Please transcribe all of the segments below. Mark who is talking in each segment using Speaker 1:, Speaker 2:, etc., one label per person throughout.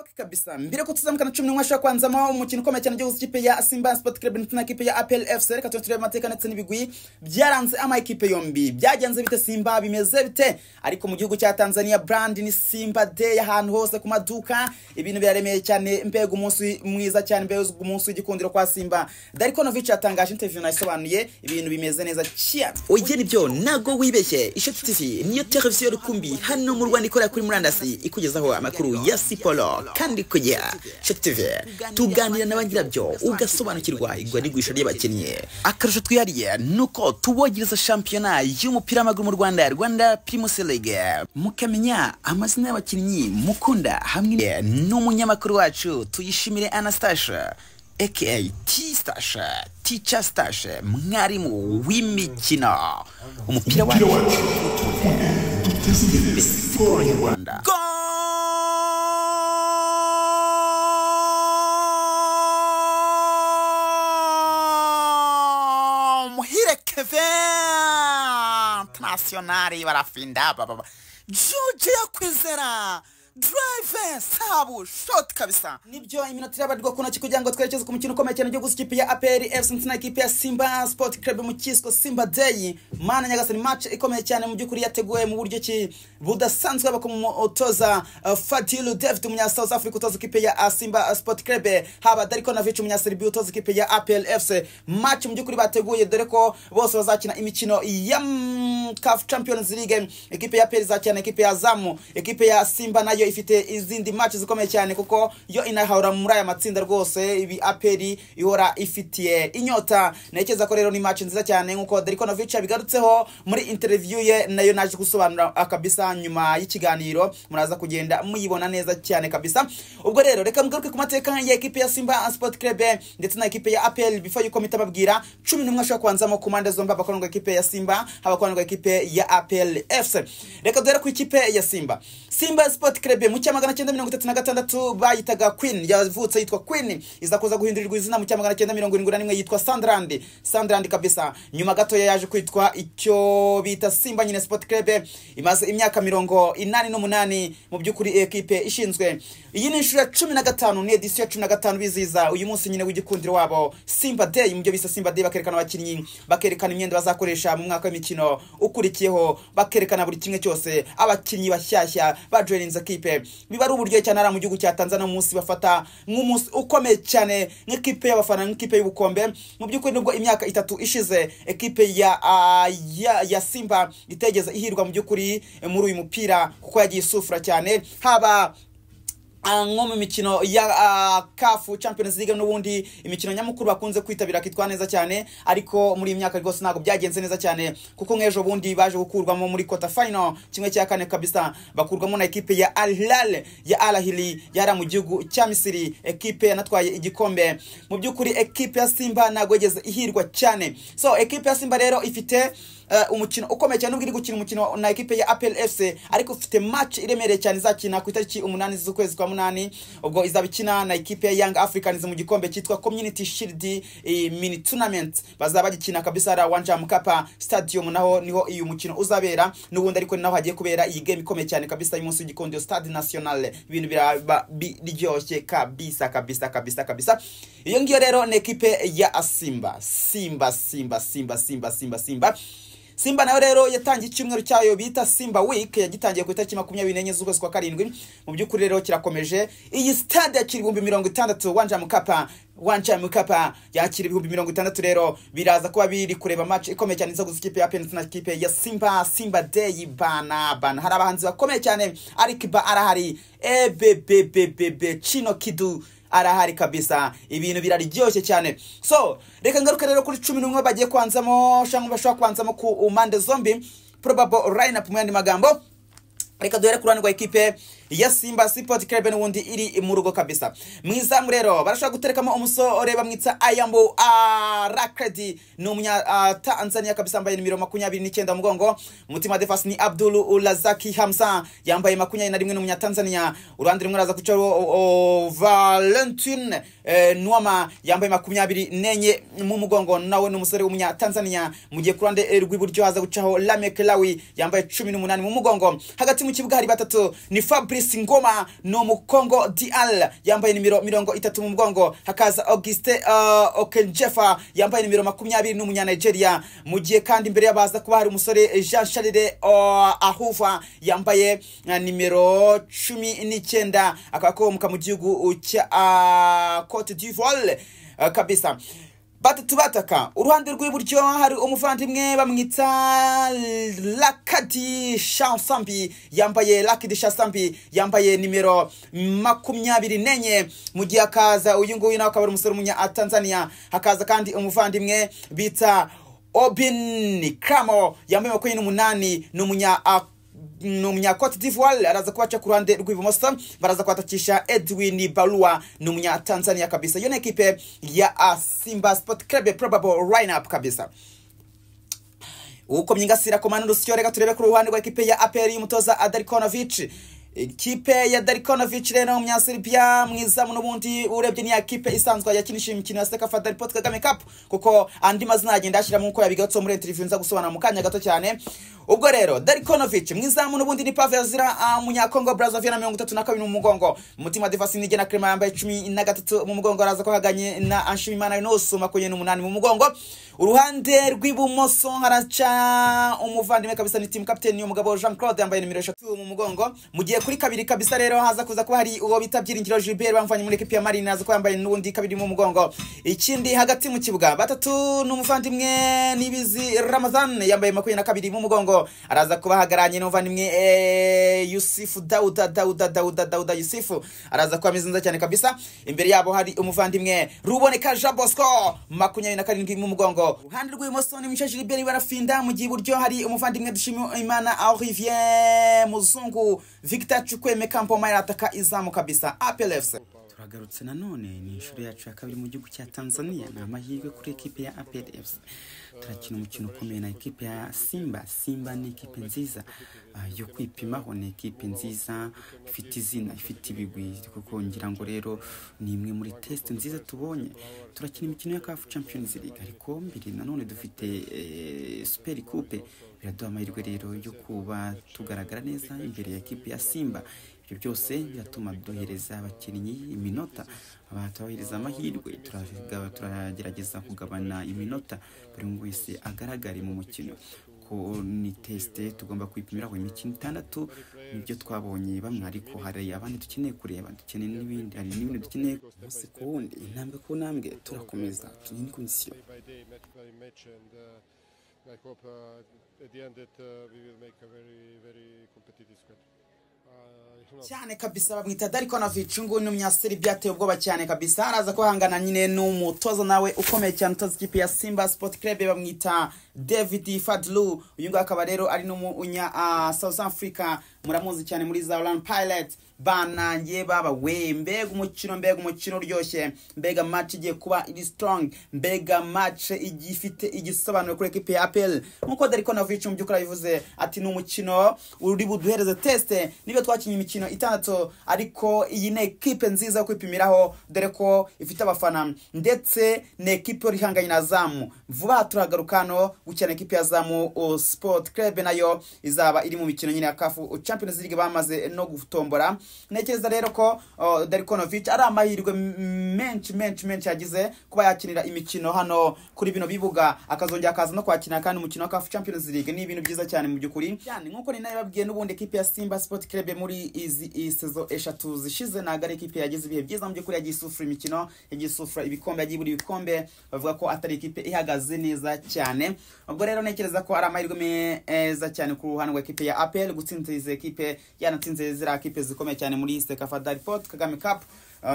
Speaker 1: Okay kabisa mbere ko tuzamukana cumi n'umwe ashobora kwanzamo umukino ukomeye cyane ugihuza ikipe ya simba sport club ndetse na kipe ya apl fc reka tuba tureba amateka ndetse n'ibigwi byaranze ama ekipe yombi byagenze bite simba bimeze bite ariko mu gihugu cya tanzania brand ni simba day ahantu hose ku maduka ibintu biraremeye cyane mbega umunsi mwiza cyane mbega umunsi w'igikundiro kwa simba darikonovich yatangaje interview nayisobanuye ibintu bimeze neza cyane oye nibyo ntabwo wibeshye ishoti tv niyo televiziyo rukumbi hano mu rwanda ikorera kuri murandasi ikugezaho amakuru ya siporo kandi kujya shetivere tuganira n’abagirabyo ugasobanukirwa igwa n'igurisha ry'abakinnyi akarusho twihariye ni uko tubogereza shampiyona y'umupira w'amaguru mu rwanda rwanda primus league mukamenya amazina y'abakinnyi mukunda hamwe n'umunyamakuru wacu tuyishimire anastasha aka tistasha ticha stasha mwarimu w'imikino umupira wacu duteze imbere siporo y'u rwanda ntasiyonari barafindaba juge yakwizera drive sabu shot kabisa nibyo iminota irabarwa ku ntoki kugira ngo twerekeze ku mukino ukomeye cyane gihugu ikipe ya APR FC na ikipe ya Simba Sport Club mu Kisco Simba Day mana nyagasani match ikomeye cyane mu by'ukuri yateguwe mu buryo ki budasanzwe bako mu uh, Fadilu David umunya South Africa utoza ikipe ya uh, Simba uh, Sport Club haba Darko Navic umunya Serbia utoza ikipe ya APR FC match mu by'ukuri bateguye dore ko bose bazakina imikino ya mm, CAF Champions League ikipe ya APR izakina ikipe ya Zamu ikipe ya Simba nayo ifite izindi maci zikomeye cyane kuko yo inahura muri aya matsinda rwose ibi aperi ihora ifitiye inyota ntekereza ko rero ni maci nziza cyane nk'uko derikonovici yabigarutseho muri interiviyu ye nayo naje gusobanura akabisa nyuma y'ikiganiro muraza kugenda muyibona neza cyane kabisa ubwo rero reka mugaruke ku mateka ya ekipe ya simba sport club ndetse na ekipe ya aperi before yuko mpita babwira cumi n'umwe ashobora kubanzamo ku mpande zombi abakorerwa ekipe ya simba abakorerwa ekipe ya aperi fc reka duhere ku ikipe ya simba simba sport club bebe mu cya magana cyenda mirongo itatu na gatandatu bayitaga queen yavutse yitwa queen iza kuza guhindurirwa izina mu cya magana cyenda mirongo irindwi na rimwe yitwa sandland sandland kabisa nyuma gatoya yaje kwitwa icyo bita simba nyine sport club imaze imyaka mirongo inani n'umunani mu by'ukuri ekipe ishinzwe iyi ni inshuro ya cumi na gatanu ni edisiyo ya cumi na gatanu bizihiza uyu munsi nyine w'igikundiro wabo simba day mu byo bisa simba day bakerekana abakinnyi bakerekana imyenda bazakoresha mu mwaka w'imikino ukurikiyeho bakerekana buri kimwe cyose abakinnyi bashyashya bajoyininze ekipe y'ikipe biba ari uburyohe cyane ari mu gihugu cya tanzania umunsi bafata nk'umunsi ukomeye cyane nk'ikipe y'abafana nk'ikipe y'ubukombe mu by'ukuri nubwo imyaka itatu ishize ekipe ya, uh, ya, ya simba itegeza ihirwa mu by'ukuri eh, muri uyu mupira kuko yagiye isufura cyane haba Ah, nko mu mikino ya kafu ah, Champions League n'ubundi imikino nyamukuru bakunze kwitabira kitwa neza cyane ariko muri iyi myaka rwose ntabwo byagenze neza cyane kuko nk'ejo bundi baje gukurwamo muri kota final kimwe cya kane kabisa bakurwamo na ekipe ya Al ya Al Ahly yara mu gihugu cya Misiri ekipe yanatwaye igikombe mu by'ukuri ekipe ya Simba ntabwo yigeze ihirwa cyane so ekipe ya Simba rero ifite Eh, umukino ukomeye cyane ubwo iri gukina umukino na ekipe ya apel fc ariko ufite match iremereye cyane izakina ku itariki umunani z'ukwezi kwa munani ubwo izaba ikina na ekipe ya Yanga africans mu gikombe cyitwa community shield mini tournament bazaba bagikina kabisa ari wanja mukapa stadium naho niho uyu mukino uzabera n'ubundi ariko naho hagiye kubera iyi game ikomeye cyane kabisa y'umunsi w'igikondo stade national ibintu biraba biryoshye kabisa kabisa kabisa kabisa iyo ngiyo rero ni ekipe ya simba simba simba simba simba simba simba simba nayo rero yatangiye icyumweru cyayo bita simba Week yagitangiye ku itariki makumyabiri n'enye z'ukwezi kwa karindwi mu by'ukuri rero kirakomeje iyi sitade yakira ibihumbi mirongo itandatu wanja mukapa wanja mukapa yakira ibihumbi mirongo itandatu rero biraza kuba biri kureba match ikomeye cyane izaguza ikipe ya penalty na kipe ya simba simba day bana bana hari abahanzi bakomeye cyane ariko arahari ebebebebe kino kidu arahari kabisa ibintu biraryoshye cyane so reka ngaruke rero kuri cumi n'umwe bagiye kwanzamo cyangwa bashobora kwanzamo ku mpande zombi probable line up mu yandi magambo reka duhere ku ruhande rwa ekipe ya simba sipoti kerebe n'ubundi iri mu rugo kabisa mu izamu rero barashobora guterekamo umusore bamwita ayambo arakedi ni umunyatanzania ah, kabisa yambaye nimero makumyabiri n'icyenda mu mugongo umutima defasi ni abdul urazaki hamsa yambaye makumyabiri na rimwe ni umunyatanzania uruhande rumwe araza kucaho valentine eh, nuwama yambaye makumyabiri n'enye mu mugongo nawe ni umusore w'umunyatanzania mu gihe ku ruhande eh, rw'iburyo haza gucaho lamekelawi yambaye cumi n'umunani mu mugongo hagati mu kibuga hari batatu ni fabri Clarisse Ngoma no mukongo DR yambaye nimero mirongo itatu mu mugongo hakaza Auguste uh, Okenjefa yambaye nimero makumyabiri n'umunya Nigeria mu gihe kandi imbere yabaza kuba hari umusore eh, Jean Charles uh, Ahuva yambaye uh, nimero cumi n'icyenda akabakomoka mu gihugu cya uh, Cote d'Ivoire uh, kabisa batatu bataka uruhande rw'iburyo hari umuvandimwe bamwita lakadi shansambi yambaye lakadi shansambi yambaye nimero makumyabiri n'enye mu gihe akaza uyu nguyu nawe akaba ari umusore w'umunyatanzania hakaza kandi umuvandimwe bita obin kramo yambaye makumyabiri n'umunani ni umunya ni Cote d'Ivoire araza kubaca ku ruhande rw'ibumoso baraza kwatakisha Edwin Barua ni umunya Tanzania kabisa iyo ni ekipe ya Simba Sport Club probable lineup kabisa uko mnyingasira komando rusyo reka turebe ku ruhande rwa ekipe ya APR y'umutoza Adarikonovic ikipe ya darikonovici rero munyasiripiya mwizamu n'ubundi urebye ni kipe isanzwe yakinishije imikino ya sekafa daripoti kagame kapu kuko andi mazina yagenda ashyiramo uko yabigatse muri interiviyu nza gusobanura mu kanya gato cyane ubwo rero darikonovici mwizamu n'ubundi ni pave yazira ah, munyakongo brazaviya na mirongo itatu na kabiri mu mugongo mutima defasi nige na kerema yambaye cumi na gatatu mu mugongo araza ko ahaganye na anshimimana inusu makumyabiri n'umunani mu mugongo uruhande rw'ibumoso haraca umuvandimwe kabisa ni timu kapiteni umugabo jean claude yambaye nimero eshatu mu mugongo mu gihe kuri kabiri kabisa rero haza kuza kuba hari uwo bita byiringiro gilbert bamuvanye muri ekipi ya marine aza kuba yambaye n'ubundi kabiri mu mugongo ikindi hagati mu kibuga batatu ni umuvandimwe n'ibizi ramazan yambaye makumyabiri na kabiri mu mugongo araza kuba ahagararanye n'umuvandimwe eh, yusufu dawuda dawuda dawuda dawuda yusufu araza kuba ameze neza cyane kabisa imbere yabo hari umuvandimwe ruboneka jean bosco makumyabiri na karindwi mu mugongo Congo uruhande rw'ibumoso ni Michel Gilbert barafinda mu gihe iburyo hari umuvandimwe dushimiye Imana Olivier Muzungu Victor Chukweme Kampoma yarataka izamu kabisa Apple FC turagarutse nanone ni inshuro yacu ya kabiri mu gihugu cya Tanzania ni amahirwe kuri ekipe ya APR turakina umukino ukomeye na ekipe ya simba simba ni ekipe nziza ah, yo kwipimaho ni ekipe nziza ifite izina ifite ibigwi kuko ngira ngo rero ni imwe muri tesite nziza tubonye turakina imikino ya kafu champions league ariko mbere nanone dufite eh, superi kupe biraduha amahirwe rero yo kuba tugaragara neza imbere ya ekipe ya simba ibyo byose biratuma duhereza abakinnyi iminota abatabohereza amahirwe turagerageza kugabana iminota buri muntu wese agaragare mu mukino ni tesite tugomba kwipimira buri mikino itandatu nibyo twabonye bamwe ariko hari abandi dukeneye kureba dukeneye n'ibindi hari n'ibindi dukeneye umunsi ku wundi intambwe ku ntambwe turakomeza turi ni komisiyo I hope uh, at the end that uh, we will make a very, very competitive squad. cyane kabisa bamwita Dariko na Vicungu ni umunyaseribi ubwoba cyane kabisa araza kwihangana nyine ni nawe ukomeye cyane utoza ikipe ya Simba Sport Club bamwita David Fadlu uyu nguyu akaba rero ari n'umunya ah, South Africa muramuzi cyane muri za Orlando Pirates banangiye baba we mbega umukino mbega umukino uryoshye mbega match igiye kuba iri strong mbega match igifite igisobanuro kuri ekipe ya APL nkuko Dariko na Vicungu by'ukuri yabivuze ati ni umukino uri buduhereze test niba byo twakinnye imikino itandatu ariko iyi ni ekipe nziza yo kwipimiraho dore ko ifite abafana ndetse ni ekipe ihanganye na zamu vuba turagaruka hano gukina ekipe ya zamu sport club nayo izaba iri mu mikino nyine ya kafu champions league bamaze no gutombora ntekereza rero ko darikonovic ari amahirwe menshi menshi menshi yagize kuba yakinira imikino hano kuri bino bibuga akazongera akaza no kwakina kandi umukino wa kafu champions league ni ibintu byiza cyane mu by'ukuri nk'uko nari nababwiye n'ubundi ekipe ya simba sport club Amakipe muri iyi sezo eshatu zishize ntabwo ari ikipe yagize ibihe byiza mu by'ukuri yagiye isufura imikino yagiye isufura ibikombe yagiye ibura ibikombe bavuga ko atari ikipe ihagaze neza cyane ubwo rero ntekereza ko ari amahirwe meza cyane ku ruhande rwa ikipe ya apel gutsinda izi ekipe yanatsinze ziriya kipe zikomeye cyane muri sekafa daripoti kagame kapu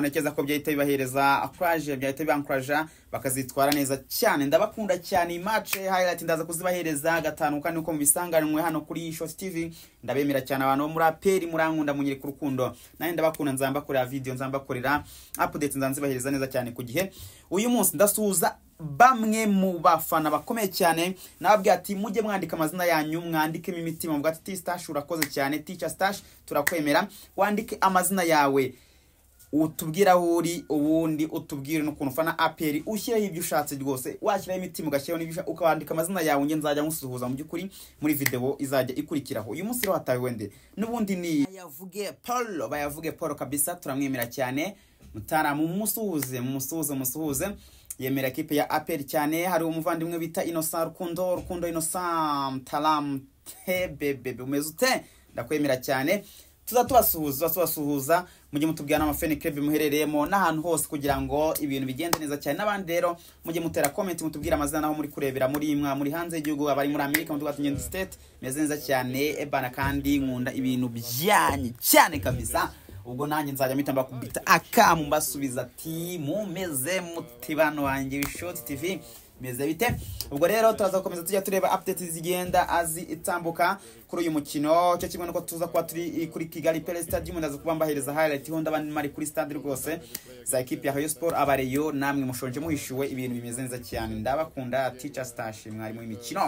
Speaker 1: ntekereza ko byahita bibahereza akuraje byahita bibankuraja bakazitwara neza cyane ndabakunda cyane imace highlight ndaza kuzibahereza gatanu kandi uko mubisanganwe hano kuri Shot TV ndabemera cyane abantu bo muri aperi murankunda munyiri ku rukundo nanjye ndabakunda nzambakorera video nzambakorera update nzanzibahereza neza cyane ku gihe uyu munsi ndasuhuza bamwe mu bafana bakomeye cyane nababwira ati mujye mwandika amazina yanyu mwandikemo imitima mubwati t urakoze cyane teacher stash turakwemera wandike amazina yawe utubwira aho uri ubundi utubwire n'ukuntu ufana aperi ushyireho ibyo ushatse rwose washyiraho imitima ugashyiraho n'ibyo ukandika amazina yawe nge nzajya nkusuhuza mu by'ukuri muri videwo izajya ikurikiraho uyu munsi rero hatawe wende n'ubundi ni bayavuge paul bayavuge paul kabisa turamwemera cyane mutaramu mumusuhuze mumusuhuze musuhuze yemera kipe ya aperi cyane hari umuvandimwe bita inosa rukundo rukundo inosa mutaramu te bebe umeze ute ndakwemera cyane tuza tubasuhuza tubasuhuza mujye mutubwira n'amafenike bimuherereyemo n'ahantu hose kugira ngo ibintu bigende neza cyane n'abandi rero mujye mutera komenti mutubwire amazina naho muri kurebera muri imwa muri hanze y'igihugu abari muri amerika mutuga tunyende state meze neza cyane ebana kandi nkunda ibintu byanyu cyane kabisa ubwo nanjye nzajya mpita kubita akamu mbasubiza ati mumeze mutibano wanjye bishoti tivi bimeze bite ubwo rero turazakomeza tujya tureba update zigenda azi itambuka kuri uyu mukino cyo kimwe nuko tuza kuba turi eh, kuri Kigali Pele Stadium ndaza kubambahiriza highlight ho ndabandi mari kuri stade rwose za equipe ya Rayon Sport abareyo namwe mushonje muhishuwe ibintu bimeze neza cyane ndabakunda teacher stash mwarimu w'imikino